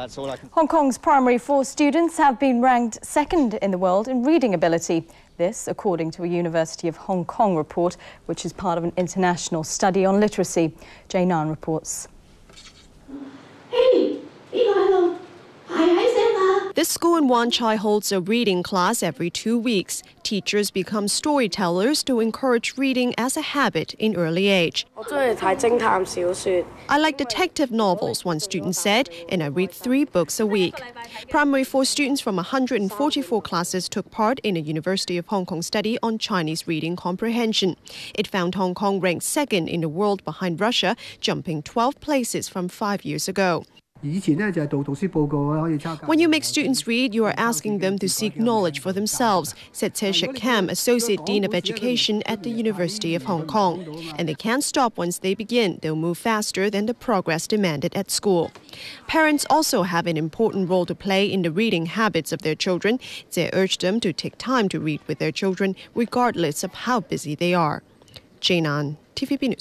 That's all I can... Hong Kong's primary four students have been ranked second in the world in reading ability. This, according to a University of Hong Kong report, which is part of an international study on literacy. Jay Nan reports. This school in Wan Chai holds a reading class every two weeks. Teachers become storytellers to encourage reading as a habit in early age. I like detective novels, one student said, and I read three books a week. Primary four students from 144 classes took part in a University of Hong Kong study on Chinese reading comprehension. It found Hong Kong ranked second in the world behind Russia, jumping 12 places from five years ago. When you make students read, you are asking them to seek knowledge for themselves, said Tisha Kam, Associate Dean of Education at the University of Hong Kong. And they can't stop once they begin, they'll move faster than the progress demanded at school. Parents also have an important role to play in the reading habits of their children. They urge them to take time to read with their children, regardless of how busy they are. Jainan, TVB News.